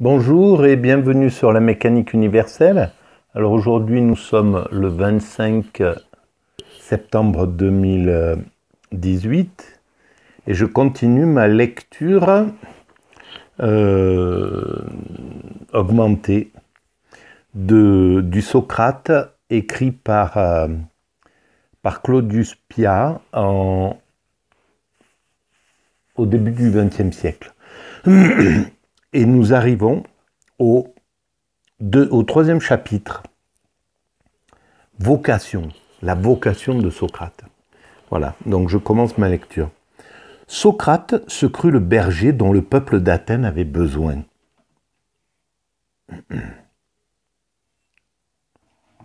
Bonjour et bienvenue sur la mécanique universelle. Alors aujourd'hui nous sommes le 25 septembre 2018 et je continue ma lecture euh, augmentée de, du Socrate écrit par, euh, par Claudius Pia en, au début du XXe siècle. Et nous arrivons au, troisième chapitre, vocation, la vocation de Socrate. Voilà, donc je commence ma lecture. Socrate se crut le berger dont le peuple d'Athènes avait besoin.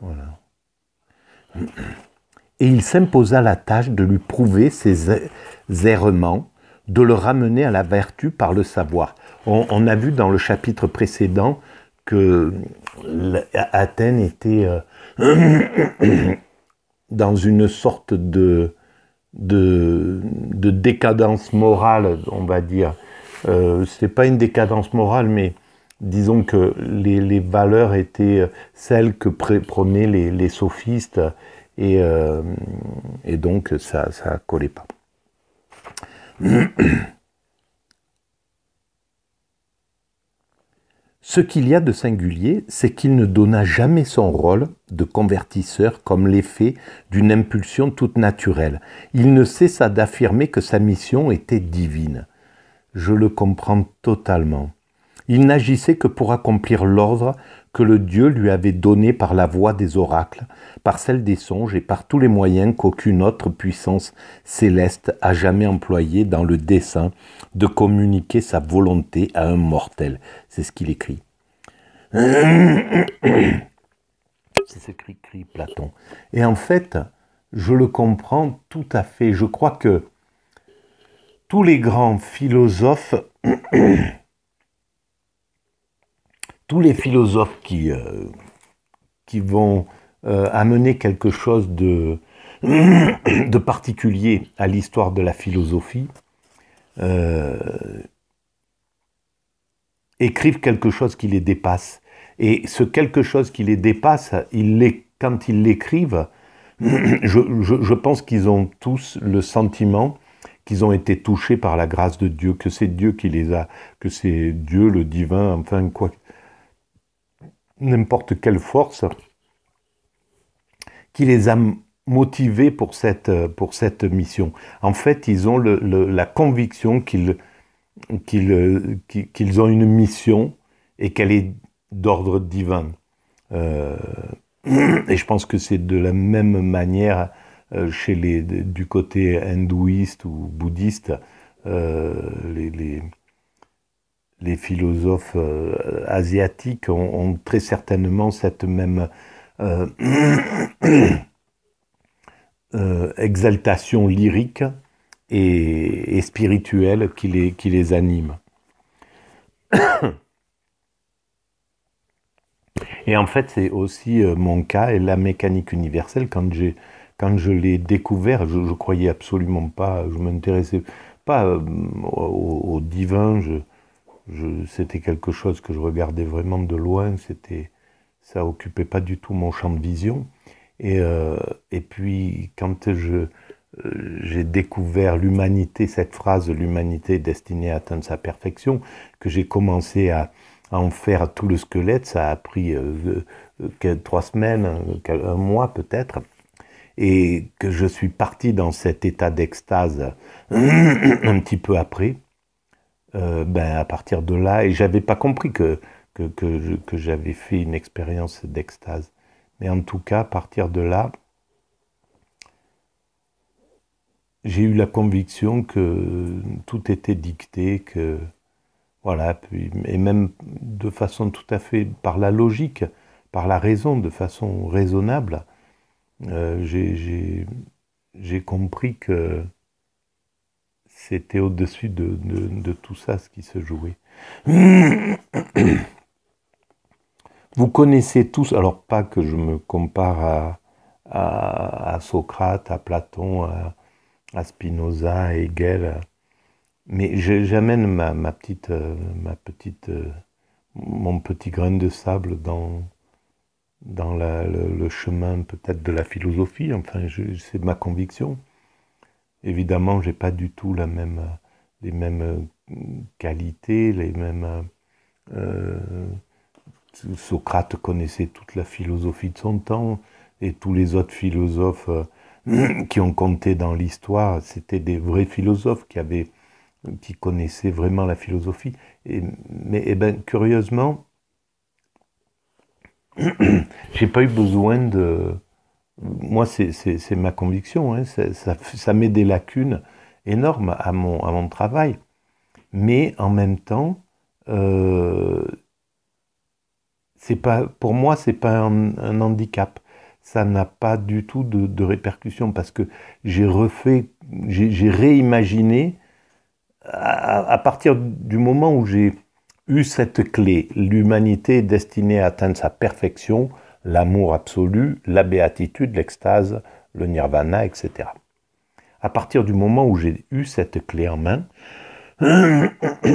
Voilà. Et il s'imposa la tâche de lui prouver ses errements, de le ramener à la vertu par le savoir. On, a vu dans le chapitre précédent que Athènes était euh, dans une sorte de, de, décadence morale, on va dire. Euh, Ce n'est pas une décadence morale, mais disons que les, valeurs étaient celles que prenaient les, sophistes, et, euh, donc ça ne collait pas. Ce qu'il y a de singulier, c'est qu'il ne donna jamais son rôle de convertisseur comme l'effet d'une impulsion toute naturelle. Il ne cessa d'affirmer que sa mission était divine. Je le comprends totalement. Il n'agissait que pour accomplir l'ordre que le Dieu lui avait donné par la voie des oracles, par celle des songes et par tous les moyens qu'aucune autre puissance céleste a jamais employés dans le dessein de communiquer sa volonté à un mortel. C'est ce qu'il écrit. C'est ce qu'écrit Platon. Et en fait, je le comprends tout à fait. Je crois que tous les grands philosophes tous les philosophes qui, euh, qui vont euh, amener quelque chose de, de particulier à l'histoire de la philosophie euh, écrivent quelque chose qui les dépasse. Et ce quelque chose qui les dépasse, quand ils l'écrivent, je, je, pense qu'ils ont tous le sentiment qu'ils ont été touchés par la grâce de Dieu, que c'est Dieu qui les a, que c'est Dieu le divin, enfin quoi, n'importe quelle force qui les a motivés pour cette, pour cette mission. En fait, ils ont la conviction qu'ils qu'ils ont une mission et qu'elle est d'ordre divin. Euh, et je pense que c'est de la même manière euh, chez les, du côté hindouiste ou bouddhiste. Euh, les, les philosophes euh, asiatiques ont, très certainement cette même euh, euh, exaltation lyrique et, spirituelle qui les, qui les anime. Et en fait, c'est aussi mon cas et la mécanique universelle. Quand, j'ai, quand je l'ai découvert, je ne croyais absolument pas, je ne m'intéressais pas au, divin, c'était quelque chose que je regardais vraiment de loin, c'était, ça occupait pas du tout mon champ de vision. Et, euh, puis quand euh, j'ai découvert l'humanité, cette phrase l'humanité destinée à atteindre sa perfection, que j'ai commencé à, en faire tout le squelette, ça a pris euh, trois semaines, un mois peut-être, et que je suis parti dans cet état d'extase un petit peu après euh, ben, à partir de là, et j'avais pas compris que, que, j'avais fait une expérience d'extase. Mais en tout cas, à partir de là, j'ai eu la conviction que tout était dicté, que voilà, et même de façon tout à fait par la logique, par la raison, de façon raisonnable, euh, j'ai compris que c'était au-dessus de, tout ça ce qui se jouait. Vous connaissez tous, alors pas que je me compare à, Socrate, à Platon, à, Spinoza, à Hegel, mais j'amène ma, petite, ma petite, euh, euh, mon petit grain de sable dans, le, le, chemin peut-être de la philosophie, enfin c'est ma conviction. Évidemment, j'ai pas du tout la même, les mêmes euh, qualités, les mêmes. Euh, euh, Socrate connaissait toute la philosophie de son temps et tous les autres philosophes qui ont compté dans l'histoire, c'était des vrais philosophes qui avaient, qui connaissaient vraiment la philosophie. Et, mais eh ben, curieusement, j'ai pas eu besoin de moi, c'est ma conviction, hein. ça, met des lacunes énormes à mon, travail. Mais en même temps, euh, pour moi, ce n'est pas un, handicap. Ça n'a pas du tout de, répercussion, parce que j'ai refait, j'ai réimaginé à, à, partir du moment où j'ai eu cette clé, l'humanité est destinée à atteindre sa perfection l'amour absolu, la béatitude, l'extase, le nirvana, etc. À partir du moment où j'ai eu cette clé en main,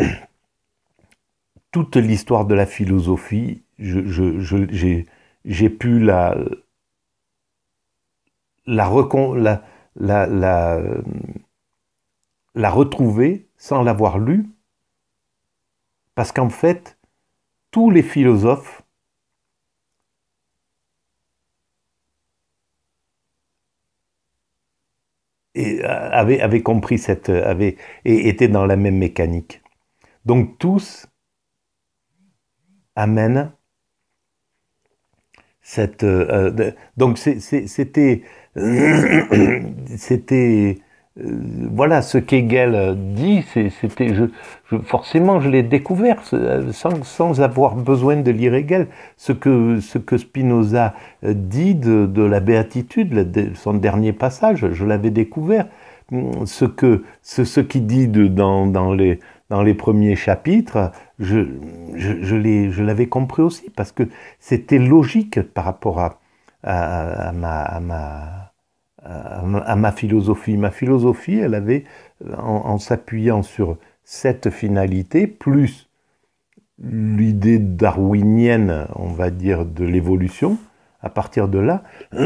toute l'histoire de la philosophie, j'ai pu la retrouver sans l'avoir lue, parce qu'en fait, tous les philosophes et euh, avait, avait, compris cette, euh, avait, et était dans la même mécanique. Donc tous amènent cette, euh, donc c'était, c'était euh, voilà ce qu'Hegel dit, c'était je, forcément je l'ai découvert euh, sans, avoir besoin de lire Hegel. Ce que, ce que Spinoza euh, dit de, la béatitude, son dernier passage, je l'avais découvert. Hum, ce que ce, ce qu'il dit de, dans, les, dans les premiers chapitres, je, je, je l'avais compris aussi parce que c'était logique par rapport à ma à ma philosophie. Ma philosophie, elle avait, en, s'appuyant sur cette finalité, plus l'idée darwinienne, on va dire, de l'évolution, à partir de là,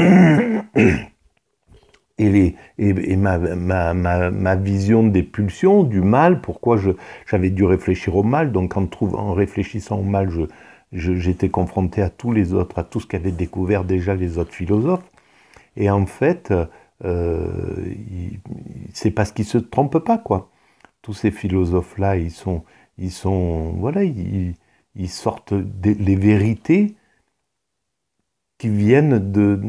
et, les, et, ma, ma, ma, ma, vision des pulsions, du mal, pourquoi j'avais dû réfléchir au mal, donc en, trouve en réfléchissant au mal, j'étais confronté à tous les autres, à tout ce qu'avaient découvert déjà les autres philosophes. Et en fait, euh, c'est parce qu'ils ne se trompent pas, quoi. Tous ces philosophes-là, ils sont, ils sont, voilà, ils, sortent des, les vérités qui viennent de,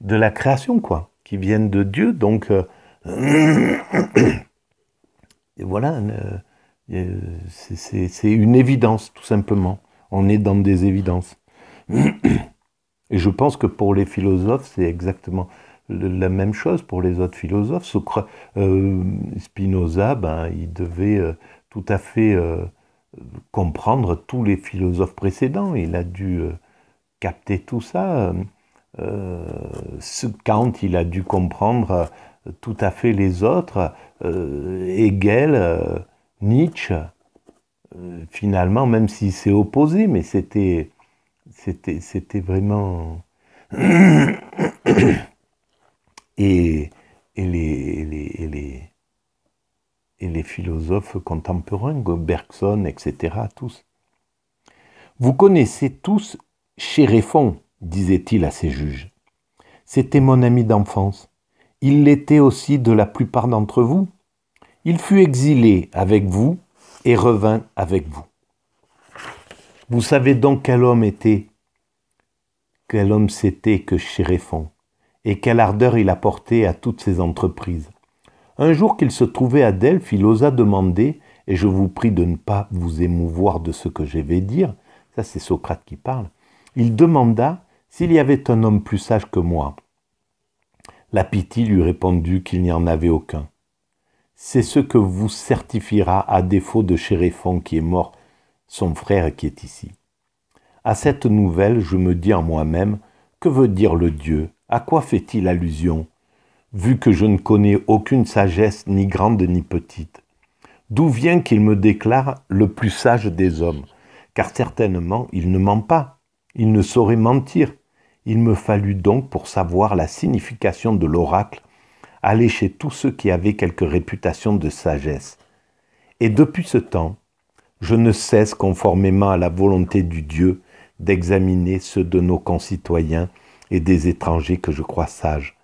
de, la création, quoi, qui viennent de Dieu. Donc, euh, voilà, euh, c'est une évidence, tout simplement. On est dans des évidences. Et je pense que pour les philosophes, c'est exactement la même chose pour les autres philosophes. Euh, Spinoza, ben, il devait euh, tout à fait euh, comprendre tous les philosophes précédents. Il a dû capter tout ça. Kant, il a dû comprendre tout à fait les autres. Hegel, Nietzsche, finalement, même s'il s'est opposé, mais c'était c'était, vraiment. Et, et, les, les, les, philosophes contemporains, Bergson, etc., tous. Vous connaissez tous Chéréphon, disait-il à ses juges. C'était mon ami d'enfance. Il l'était aussi de la plupart d'entre vous. Il fut exilé avec vous et revint avec vous. Vous savez donc quel homme était, quel homme c'était que Chéréphon, et quelle ardeur il apportait à toutes ses entreprises. Un jour qu'il se trouvait à Delphes, il osa demander, et je vous prie de ne pas vous émouvoir de ce que je vais dire, ça c'est Socrate qui parle, il demanda s'il y avait un homme plus sage que moi. La pitié lui répondit qu'il n'y en avait aucun. C'est ce que vous certifiera à défaut de Chéréphon qui est mort son frère qui est ici. À cette nouvelle, je me dis en moi-même, que veut dire le Dieu À quoi fait-il allusion Vu que je ne connais aucune sagesse, ni grande ni petite, d'où vient qu'il me déclare le plus sage des hommes Car certainement, il ne ment pas, il ne saurait mentir. Il me fallut donc, pour savoir la signification de l'oracle, aller chez tous ceux qui avaient quelque réputation de sagesse. Et depuis ce temps, je ne cesse, conformément à la volonté du Dieu, d'examiner ceux de nos concitoyens et des étrangers que je crois sages.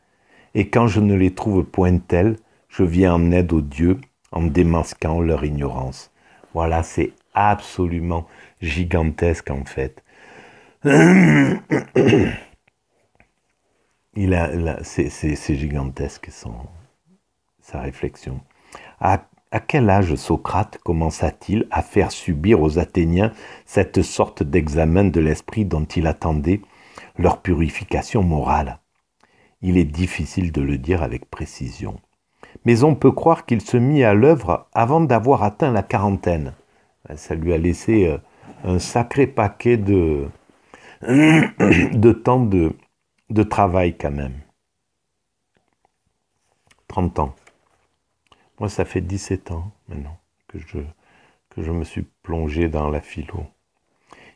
Et quand je ne les trouve point tels, je viens en aide au Dieu en démasquant leur ignorance. Voilà, c'est absolument gigantesque en fait. Il a, c'est, gigantesque sa réflexion. À à quel âge Socrate commença-t-il à faire subir aux Athéniens cette sorte d'examen de l'esprit dont il attendait leur purification morale Il est difficile de le dire avec précision. Mais on peut croire qu'il se mit à l'œuvre avant d'avoir atteint la quarantaine. Ça lui a laissé euh, un sacré paquet de, de temps de, de travail quand même. 30 ans. Moi, ça fait 17 ans maintenant que je, que je me suis plongé dans la philo.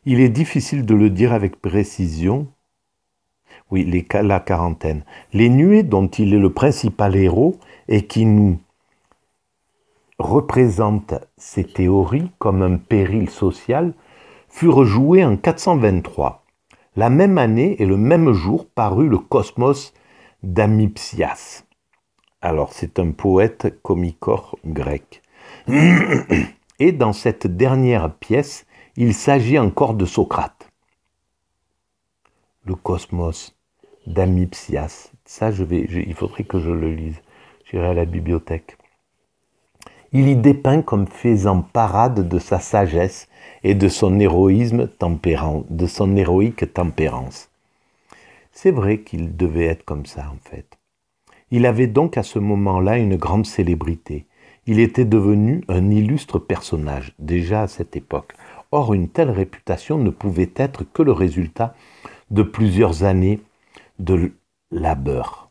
Il est difficile de le dire avec précision. Oui, la quarantaine. Les nuées dont il est le principal héros et qui nous représente ces théories comme un péril social furent jouées en 423. La même année et le même jour parut le Cosmos d'Amipsias, alors, c'est un poète comicor grec. Et dans cette dernière pièce, il s'agit encore de Socrate. Le cosmos d'Amipsias. Ça, je vais, il faudrait que je le lise. J'irai à la bibliothèque. Il y dépeint comme faisant parade de sa sagesse et de son héroïsme tempérant, de son héroïque tempérance. C'est vrai qu'il devait être comme ça, en fait. Il avait donc à ce moment-là une grande célébrité. Il était devenu un illustre personnage déjà à cette époque. Or, une telle réputation ne pouvait être que le résultat de plusieurs années de labeur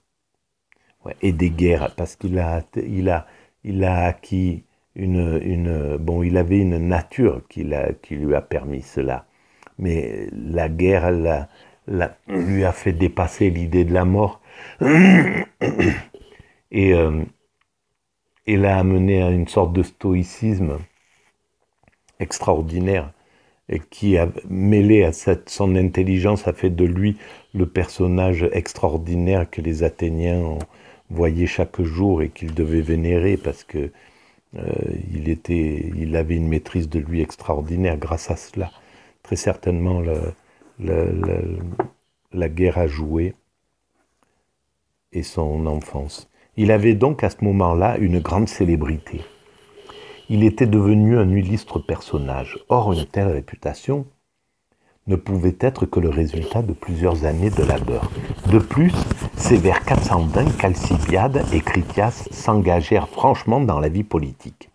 et des guerres, parce qu'il a, il a, il a acquis une, une, bon, il avait une nature qui, qui lui a permis cela, mais la guerre lui a fait dépasser l'idée de la mort et, euh, et l'a amené à une sorte de stoïcisme extraordinaire qui a mêlé à cette, son intelligence a fait de lui le personnage extraordinaire que les Athéniens voyaient chaque jour et qu'ils devaient vénérer parce que euh, il était, avait une maîtrise de lui extraordinaire. Grâce à cela, très certainement, la guerre a joué son enfance. Il avait donc à ce moment-là une grande célébrité. Il était devenu un illustre personnage. Or, une telle réputation ne pouvait être que le résultat de plusieurs années de labeur. De plus, c'est vers 420 qu'Alcibiade et Critias s'engagèrent franchement dans la vie politique.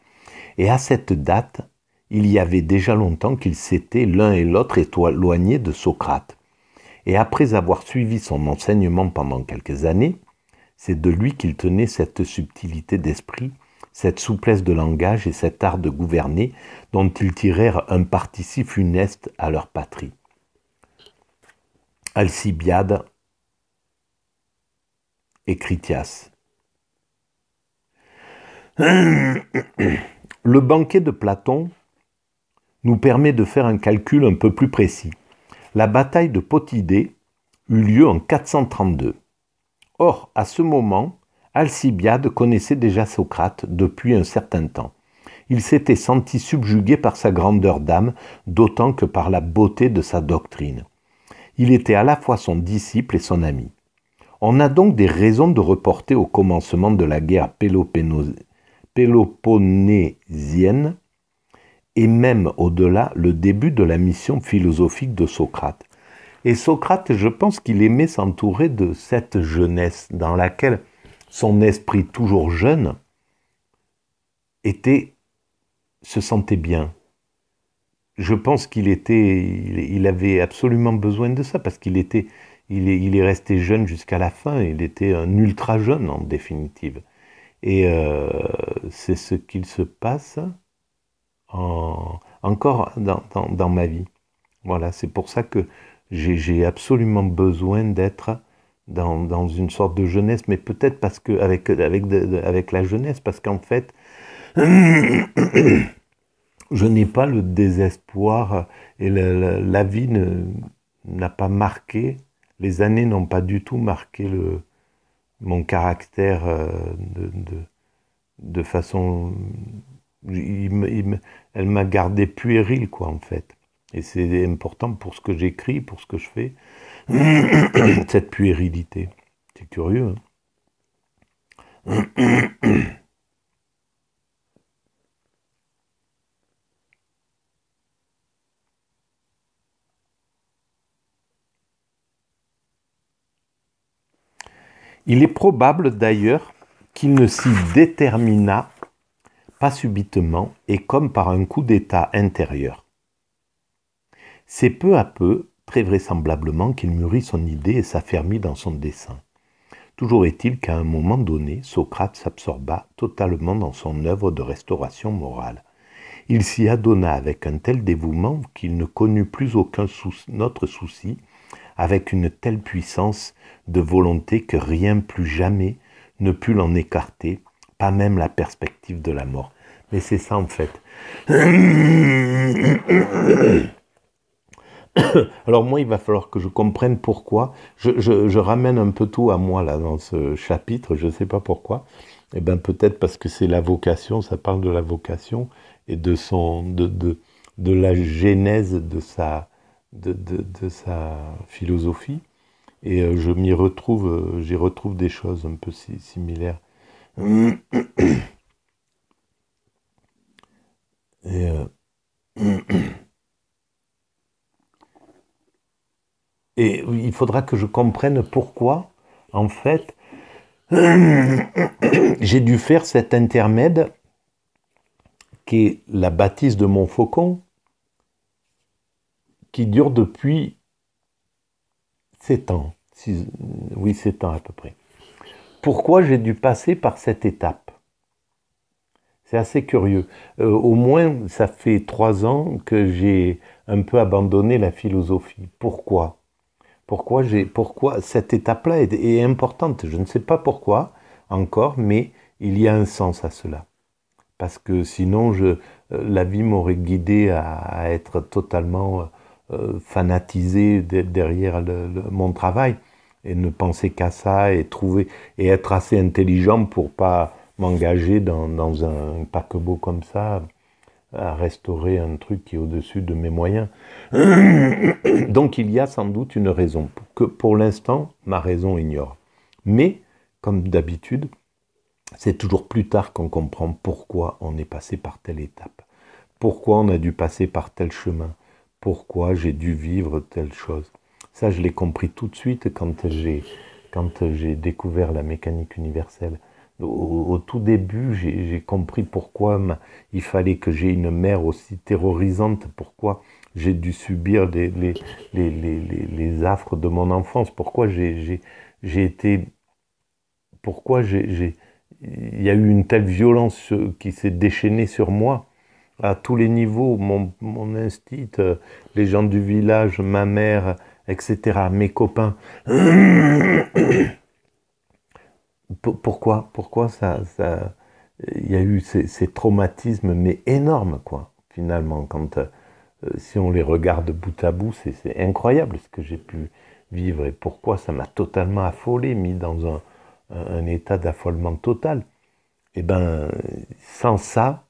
Et à cette date, il y avait déjà longtemps qu'ils s'étaient l'un et l'autre éloignés de Socrate. Et après avoir suivi son enseignement pendant quelques années, c'est de lui qu'il tenait cette subtilité d'esprit, cette souplesse de langage et cet art de gouverner dont ils tirèrent un parti si funeste à leur patrie. Alcibiade et Critias. Le banquet de Platon nous permet de faire un calcul un peu plus précis. La bataille de Potidée eut lieu en 432. Or, à ce moment, Alcibiade connaissait déjà Socrate depuis un certain temps. Il s'était senti subjugué par sa grandeur d'âme, d'autant que par la beauté de sa doctrine. Il était à la fois son disciple et son ami. On a donc des raisons de reporter au commencement de la guerre péloponnésienne et même au-delà le début de la mission philosophique de Socrate. Et Socrate, je pense qu'il aimait s'entourer de cette jeunesse dans laquelle son esprit toujours jeune était se sentait bien. Je pense qu'il était, il, avait absolument besoin de ça parce qu'il était, il est, resté jeune jusqu'à la fin. Il était un ultra jeune en définitive. Et euh, c'est ce qu'il se passe encore dans ma vie. Voilà, c'est pour ça que j'ai absolument besoin d'être dans, une sorte de jeunesse, mais peut-être parce que avec, avec, avec la jeunesse, parce qu'en fait, je n'ai pas le désespoir et la, vie n'a pas marqué, les années n'ont pas du tout marqué mon caractère euh, de, de, façon. elle m'a gardé puéril, quoi, en fait. Et c'est important pour ce que j'écris, pour ce que je fais, cette puérilité. C'est curieux. Hein. Il est probable d'ailleurs qu'il ne s'y détermina pas subitement et comme par un coup d'état intérieur c'est peu à peu, très vraisemblablement, qu'il mûrit son idée et s'affermit dans son dessin. Toujours est-il qu'à un moment donné, Socrate s'absorba totalement dans son œuvre de restauration morale. Il s'y adonna avec un tel dévouement qu'il ne connut plus aucun autre souci, avec une telle puissance de volonté que rien plus jamais ne put l'en écarter, pas même la perspective de la mort. Mais c'est ça en fait. Alors moi, il va falloir que je comprenne pourquoi. Je, ramène un peu tout à moi là dans ce chapitre. Je ne sais pas pourquoi. Eh bien peut-être parce que c'est la vocation. Ça parle de la vocation et de son de, de, la genèse de sa de, sa philosophie. Et euh, je m'y retrouve. Euh, j'y retrouve des choses un peu similaires. Et euh, Et il faudra que je comprenne pourquoi, en fait, j'ai dû faire cet intermède qui est la bâtisse de mon faucon, qui dure depuis 7 ans, oui 7 ans à peu près. Pourquoi j'ai dû passer par cette étape C'est assez curieux. Euh, au moins, ça fait 3 ans que j'ai un peu abandonné la philosophie. Pourquoi pourquoi, pourquoi cette étape-là est, importante Je ne sais pas pourquoi encore, mais il y a un sens à cela. Parce que sinon, euh, la vie m'aurait guidé à, être totalement euh, fanatisé derrière mon travail et ne penser qu'à ça et trouver et être assez intelligent pour pas m'engager dans un paquebot comme ça à restaurer un truc qui est au-dessus de mes moyens. Donc il y a sans doute une raison que pour l'instant ma raison ignore. Mais comme d'habitude, c'est toujours plus tard qu'on comprend pourquoi on est passé par telle étape, pourquoi on a dû passer par tel chemin, pourquoi j'ai dû vivre telle chose. Ça, je l'ai compris tout de suite quand j'ai quand j'ai découvert la mécanique universelle au, tout début, j'ai compris pourquoi il fallait que j'ai une mère aussi terrorisante, pourquoi j'ai dû subir les, les, affres de mon enfance, pourquoi j'ai été... Pourquoi j'ai... Il y a eu une telle violence euh, qui s'est déchaînée sur moi à tous les niveaux, mon, mon euh, les gens du village, ma mère, etc., mes copains. pourquoi pourquoi ça il y a eu ces, traumatismes mais énormes quoi finalement quand euh, si on les regarde bout à bout c'est incroyable ce que j'ai pu vivre et pourquoi ça m'a totalement affolé mis dans un, état d'affolement total Eh ben sans ça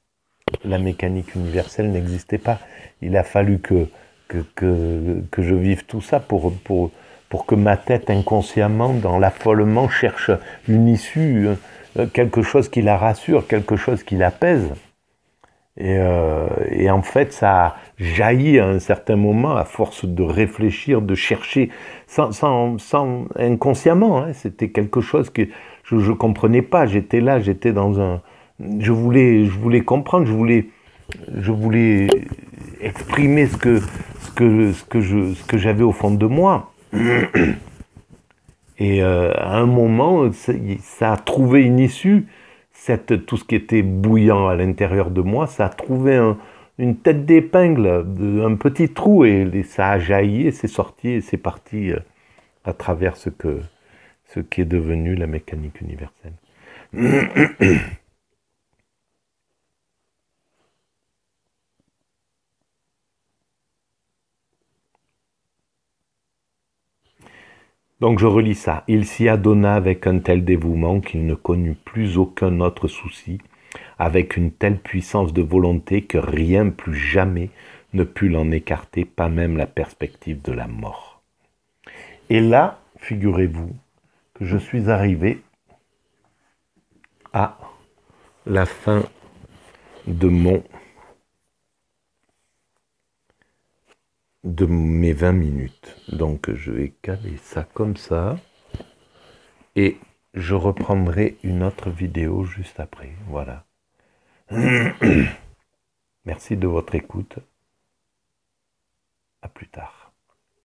la mécanique universelle n'existait pas il a fallu que que, je vive tout ça pour pour que ma tête inconsciemment, dans l'affolement, cherche une issue, euh, quelque chose qui la rassure, quelque chose qui l'apaise. Et, euh, et, en fait, ça jaillit à un certain moment à force de réfléchir, de chercher, sans, inconsciemment. Hein. C'était quelque chose que je ne comprenais pas. J'étais là, j'étais dans un. Je voulais, je voulais comprendre, je voulais, je voulais exprimer ce que, ce que, ce que j'avais au fond de moi. Et euh, à un moment, ça a trouvé une issue. tout ce qui était bouillant à l'intérieur de moi, ça a trouvé une tête d'épingle, un petit trou, et, ça a jailli, c'est sorti, et c'est parti euh, à travers ce que ce qui est devenu la mécanique universelle. Donc je relis ça. Il s'y adonna avec un tel dévouement qu'il ne connut plus aucun autre souci, avec une telle puissance de volonté que rien plus jamais ne put l'en écarter, pas même la perspective de la mort. Et là, figurez-vous que je suis arrivé à la fin de mon de mes 20 minutes. Donc je vais caler ça comme ça. Et je reprendrai une autre vidéo juste après. Voilà. Merci de votre écoute. À plus tard.